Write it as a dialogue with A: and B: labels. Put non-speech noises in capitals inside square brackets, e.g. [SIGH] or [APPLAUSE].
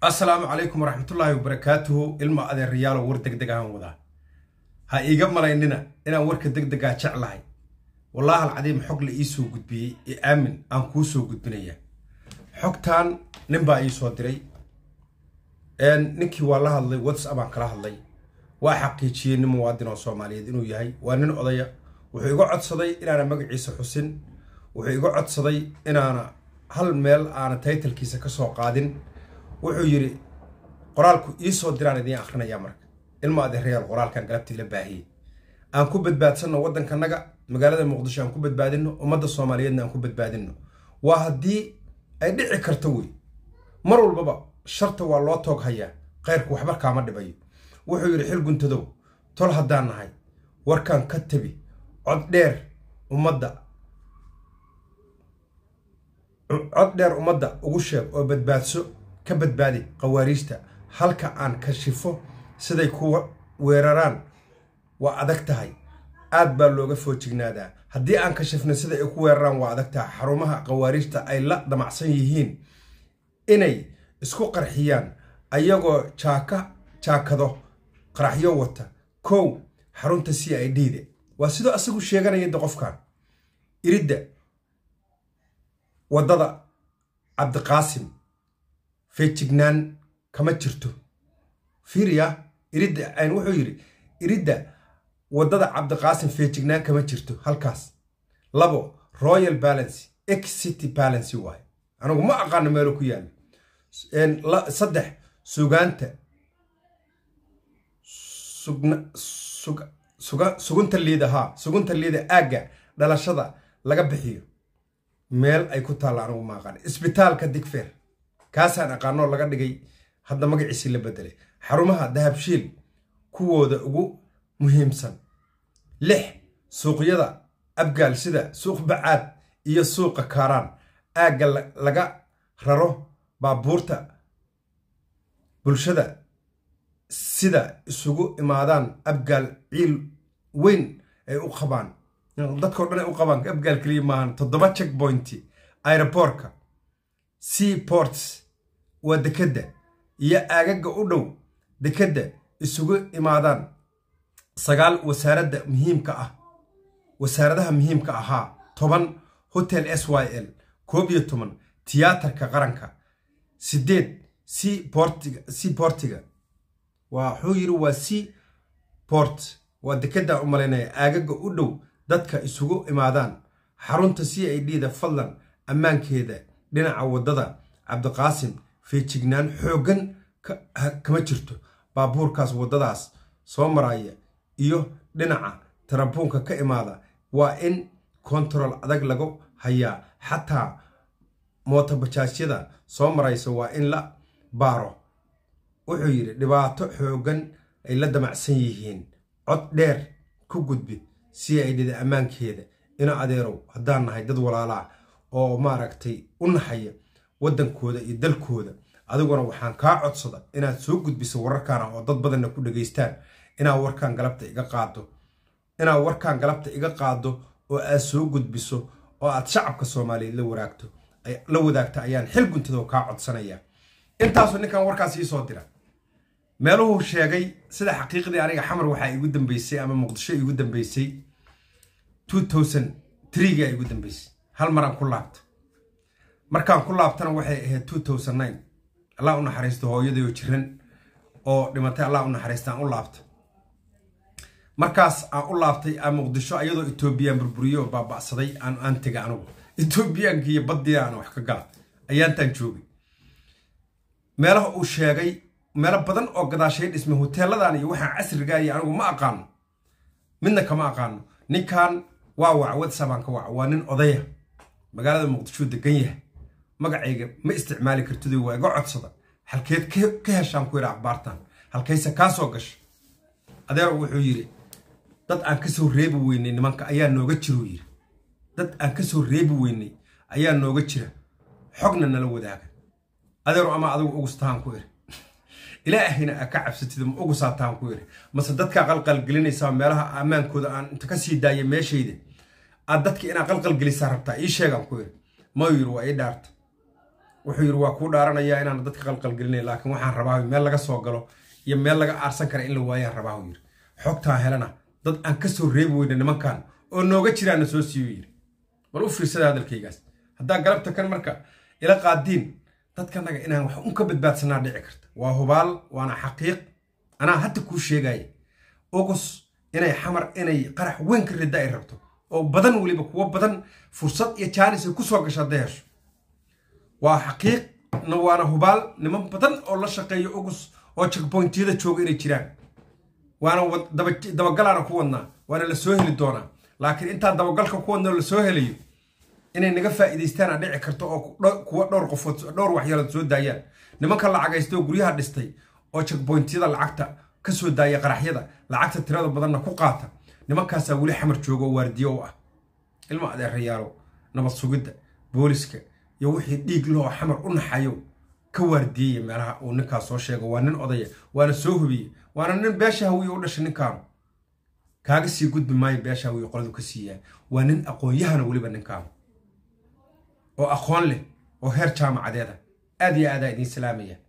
A: asalaamu calaykum waraxmatullaahi wabarakaatuhu ilma adeeryaalow war deg deg ahaan wadaa ha iiga malaynina inaan warka deg degaa jeclahay wallaahi alcadiim xog la ii soo gudbiyey ee aamin aan kuu soo gudbinaya xogtaan nin baa ii soo diray ninkii waa la hadlay whatsapp aan kala hadlay waa xaqiijiyey nin muwaadin oo soomaaliyeed inuu yahay waa nin odaya wuxuu iga codsaday inaana magaciisa xusin wuxuu iga codsaday inaana hal meel aana taytalkiisa ka soo qaadin wuxuu yidhi qoraalku ii soo diraan idiin akhrinayaa marka ilma adeerayaal qoraalkan galabtii la baahiyey aan ku badbaadsanno waddankanaga magaalada muqdisho aan ku badbaadinno ummadda soomaaliyeedna aan ku badbaadinno waa haddii ay dhici karto wey mar walbaba sharta waa loo toog hayaa khayrku waxba kaama dhibayo wuxuu yidhi xil guntadow tol haddaan nahay warkaan ka tebi cod dheer ummadda cod dheer ummadda ugu sheeg oo badbaadso ka badbaadi khawaariijta halka aan ka shifo siday ku weeraraan waa adag tahay aad baa looga foojignaadaa haddii aan ka kashifno sida ay ku weeraraan waa adag tahay xarumaha khawaariijta ay la damacsan yihiin inay isku qarxiyaan ayagoo jaaka jaakado qaraxyo wata kow xarunta c i d da waa sidoo asagu sheeganaya de qofkan iridda waddada cabdiqaasim feejignaan kama jirto fiiriya iridda wuxuu yidhi iridda waddada cabdiqaasim feejignaan kama jirto halkaas labo royal balancy x city balancy waay anagu ma aqaano meelo ku yaalla saddex sugaanta sugunta liida haa sugunta liida aagga dhalashada laga bixiyo meel ay ku taalla anagu ma aqaano isbitaalka digfeer kaasaan aqaanoo laga dhigay hadda magaciisii la bedelay xarumaha dahabshiil kuwooda ugu muhiimsan lix suuqyada abgaal sida suuq bacaad iyo suuqa kaaraan aagga laga raro baabuurta bulshada sida isugu imaadaan abgaal ciil weyn ay u qabaan dadkao dhan ay u qabaan abgaal keliya maahan toddoba checkpointi aeroboortka sea ports waa dekedda iyo aagaga u dhow dekedda isugu imaadaan sagaal wasaaradda muhiimka ah wasaaradaha muhiimka ahaa toban hotel s y l koob iyo toban tiyaatarka qaranka sideed c bortiga wuxuu yiri waa si bort waa dekeddaa u malaynaya aagaga u dhow dadka isugu imaadaan xarunta c i d da fadlan ammaankeeda dhinaca waddada cabdiqaasim feejignaan xooggan kama jirto baabuurkaas waddadaas soo maraya iyo dhinaca tarabuunka ka imaada waa in kontarool adag lagu hayaa xataa mootobajaajyada soo maraysa waa in la baaro wuxuu yidhi dhibaato xooggan ay la damacsan yihiin cod dheer ku gudbi si ay dhida ammaankeeda ina adeerow haddaan nahay dad walaalaa oo maaragtay u naxaya wadankooda iyo dalkooda adiguna waxaan kaa codsada inaad soo gudbiso wararkaana oo dad badanna ku dhagaystaan inaad warkaan galabta iga qaado inaad warkaan galabta iga qaado oo aad soo gudbiso oo aad shacabka soomaaliyeed la waraagto la wadaagto ayaan xil guntadoo kaa codsanayaa intaasuu ninkan warkaas ii soo dira meeluhuu sheegay sida xaqiiqdii aniga xamar waxaa igu dambeysay ama muqdisho igu dambeysay two tousand trega igu dambeysay hal maraan ku laabta markaan ku laabtana waxay ahayd allah u naxariisto hooyadayoo jiran oo dhimatay allah u naxariista aan u laabta markaas aan u laabtay aan muqdisho iyadoo etoobiyaan burburiyo baabacsaday aan tegay anugu etoobiyaanki iyo baddiya wax ka gala ayaantaan joogay meelaha uu sheegay meelo badan oo gadaashay dhisma hoteeladan iyo waxaan casrigaa ah iyo anigu ma aqaano midna kama aqaano ninkan waa wac whatsapp aan waa nin odaya magaalada muqdisho degan yahay magacayga ma isticmaali kartid waa iga codsada halkeed ka heshaan ku yidha akhbaartan halkayse kaa gasha adeer wuxuu yidhi dad aan kasoo soo reebi weynay nimanka ayaa nooga jiruu yidhi dad aan ka reebi weynay ayaa nooga jira xogna nala wadaaga adeeru ama adigu ugustahaan ku iri [LAUGHS] ilaahayna aa ka cabsatid ma ugusaataan ku iri mase dadkaa qalqalgelinaysaa meelaha ammaankooda aan inta kasii daaya meeshayda aad dadka inaa qalqalgelisaa rabtaa ii sheegaan ku iri mayuu yidhi waa ii dhaarta wuxuu yidhi waa kuu dhaaranayaa inaan dadka qalqalgelinay laakiin waxaan rabaa meel laga soo galo iyo meel laga aarsan kara in la waayaan rabaahu yidhi xogtaa helana dad aan ka soo reebi weyna nimankan oo nooga jiraana soo siiyu yidhi bal u fiirsada hadalkaygaas haddaa galabta kan marka ila qaadiin dadkanaga inaan wax un ka badbaadsanaa dhici karta waa hubaal waana xaqiiq anaa hadda kuu sheegaya ogos inay xamar inay qarax weyn ka ridda ay rabto oo badan weliba kuwo badan fursad iyo jaanis ay ku soo gasha hadday hesho waa xaqiiq waana hubaal niman badan oo la shaqeeya ogus oo jekboyntiyada jooga inay jiraan waana dabagalaana ku wadnaa waana la soo heli doonaa laakiin intaan dabagalka ku la soo helayo inay naga faa'iidaystaana dhici karto oo kuwa dhowr qofood dhowr waxyeelood soo daayaan nimanka lacagaysta oo guryaha dhistay oo jekboyntiyada lacagta ka soo daaya qaraxyada lacagta tirada badanna ku qaata nimankaasaa weli xamar jooga oo waardiyo u ah ilma adeerayaalo nabad sugidda booliska iyo wixii dhiig loo xamar u naxayo ka waardiiyey meelaha uu ninkaa soo sheego waa nin odaya waana soo hubiyey waana nin beesha hawiye u dhashay ninkaanu kaaga sii gudbi maayo beesha hawiye qoladu ka siiyaa waa nin aqoonyahana yahana weliba ninkaanu oo aqoon leh oo heer jaamacadeeda aad iyo aadaa idiin salaamaya